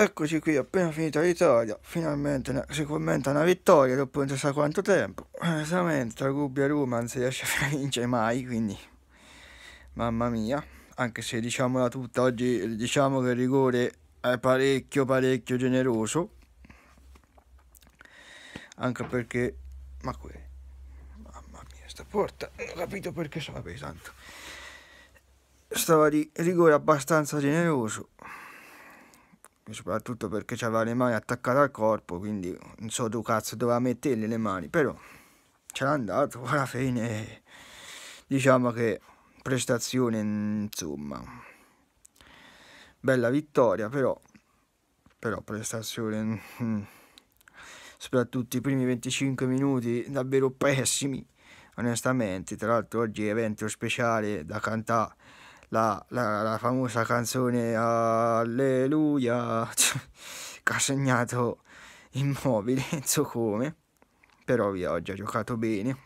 Eccoci qui, appena finita la vittoria, finalmente una, commenta una vittoria dopo non si sa quanto tempo. Onestamente, eh, tra Gubbia e Roma non si riesce a vincere mai, quindi mamma mia. Anche se diciamola tutta, oggi diciamo che il rigore è parecchio parecchio generoso. Anche perché... Ma qui... Mamma mia, sta porta, non eh, ho capito perché sono pesante. Stava di rigore abbastanza generoso soprattutto perché aveva le mani attaccate al corpo, quindi non so dove cazzo doveva metterle le mani, però ce l'ha andato, alla fine diciamo che prestazione insomma, bella vittoria però, però prestazione mm. soprattutto i primi 25 minuti davvero pessimi onestamente, tra l'altro oggi è evento speciale da cantare la, la, la famosa canzone Alleluia cioè, che ha segnato immobile, non so come, però vi ho già giocato bene,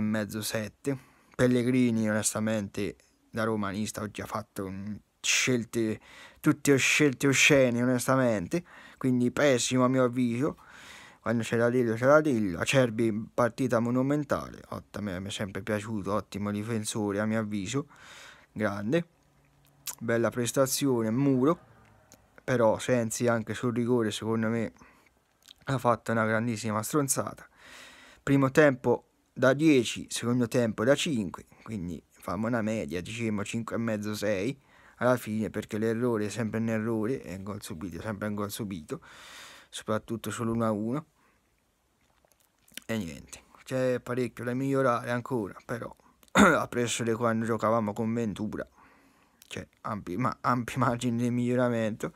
mezzo 7 Pellegrini onestamente da romanista ho già fatto un scelte, tutte scelte oscene onestamente, quindi pessimo a mio avviso quando c'era da c'era c'è Acerbi partita monumentale ottimo, mi è sempre piaciuto ottimo difensore a mio avviso grande bella prestazione Muro però Sensi anche sul rigore secondo me ha fatto una grandissima stronzata primo tempo da 10 secondo tempo da 5 quindi fammo una media diciamo 5,5 6 alla fine perché l'errore è sempre un errore è un gol subito sempre un gol subito soprattutto solo 1 1 e niente c'è parecchio da migliorare ancora però a prescindere quando giocavamo con Ventura c'è ampi, ma, ampi margini di miglioramento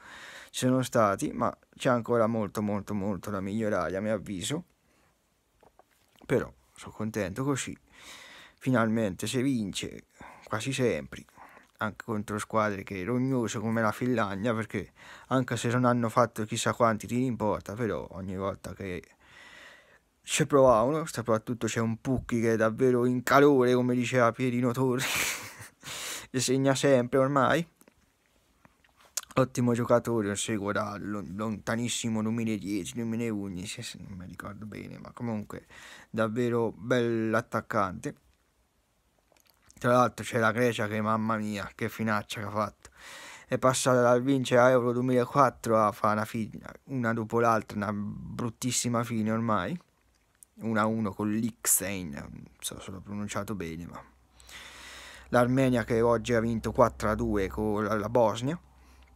ci sono stati ma c'è ancora molto molto molto da migliorare a mio avviso però sono contento così finalmente si vince quasi sempre anche contro squadre che rognose come la Finlandia perché anche se non hanno fatto chissà quanti ti importa, porta però ogni volta che ci provavano soprattutto c'è un Pucchi che è davvero in calore come diceva Pierino Torri e segna sempre ormai ottimo giocatore lo seguo da lontanissimo 2010-2011 se non mi ricordo bene ma comunque davvero bell'attaccante tra l'altro c'è la Grecia che mamma mia, che finaccia che ha fatto. È passata dal vincere a Euro 2004 a fare una fine, una dopo l'altra, una bruttissima fine ormai. 1-1 con l'Ixein, non so se l'ho pronunciato bene, ma l'Armenia che oggi ha vinto 4-2 con la Bosnia,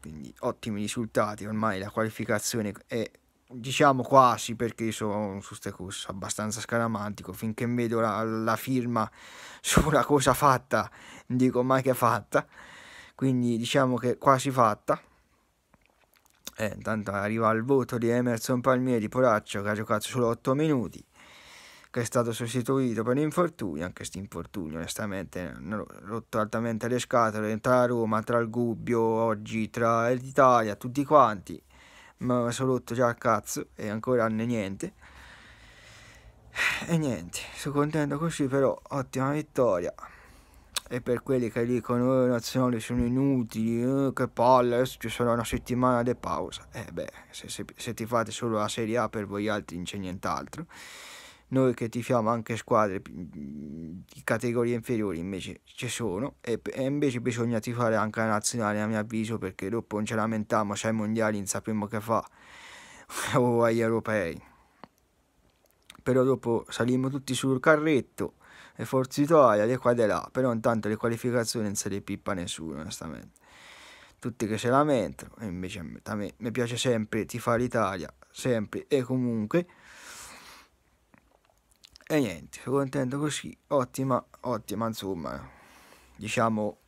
quindi ottimi risultati, ormai la qualificazione è diciamo quasi perché sono su ste cose abbastanza scaramantico finché vedo la, la firma su una cosa fatta dico mai che è fatta quindi diciamo che è quasi fatta eh, intanto arriva il voto di Emerson Palmieri Poraccio che ha giocato solo 8 minuti che è stato sostituito per infortunio anche sti infortunio onestamente hanno rotto altamente le scatole tra Roma tra il Gubbio oggi tra l'Italia tutti quanti mi aveva rotto già il cazzo e ancora hanno niente. E niente, sono contento così, però ottima vittoria. E per quelli che dicono eh, le nazionali sono inutili, eh, che palle, ci sarà una settimana di pausa. Eh beh, se, se, se ti fate solo la Serie A per voi altri non c'è nient'altro noi che tifiamo anche squadre mm, di categorie inferiori invece ci sono e, e invece bisogna tifare anche la nazionale a mio avviso perché dopo non ce lamentiamo c'è i mondiali non sappiamo che fa o agli europei però dopo salimmo tutti sul carretto e Forza Italia di qua e di là però intanto le qualificazioni non se le pippa nessuno onestamente tutti che se lamentano e invece a me, a me piace sempre tifare l'Italia sempre e comunque e niente, sono contento così, ottima, ottima, insomma, diciamo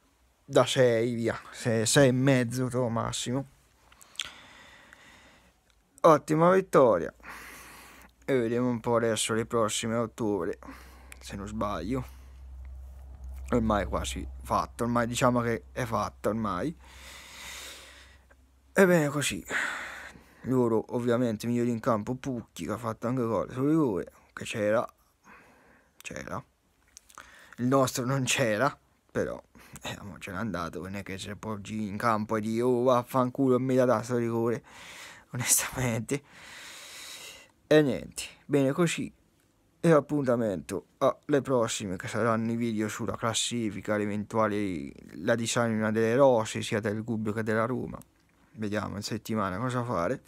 da 6 via, 6 e mezzo to massimo. Ottima vittoria. E vediamo un po' adesso le prossime a ottobre, se non sbaglio. Ormai quasi fatto, ormai diciamo che è fatta ormai. Ebbene così. Loro ovviamente migliori in campo Pucchi che ha fatto anche gol sul rigore che c'era c'era. Il nostro non c'era, però eravamo eh, ce n'è andato, non è che c'è poi in campo e di oh vaffanculo mi da sto rigore, onestamente. E niente, bene così. E appuntamento alle ah, prossime che saranno i video sulla classifica, l'eventuale la disamina delle rose sia del Gubbio che della Roma. Vediamo in settimana cosa fare.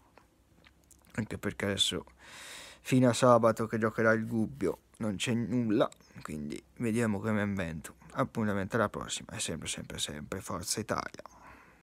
Anche perché adesso fino a sabato che giocherà il Gubbio non c'è nulla, quindi vediamo come invento. Appuntamento alla prossima e sempre sempre sempre Forza Italia.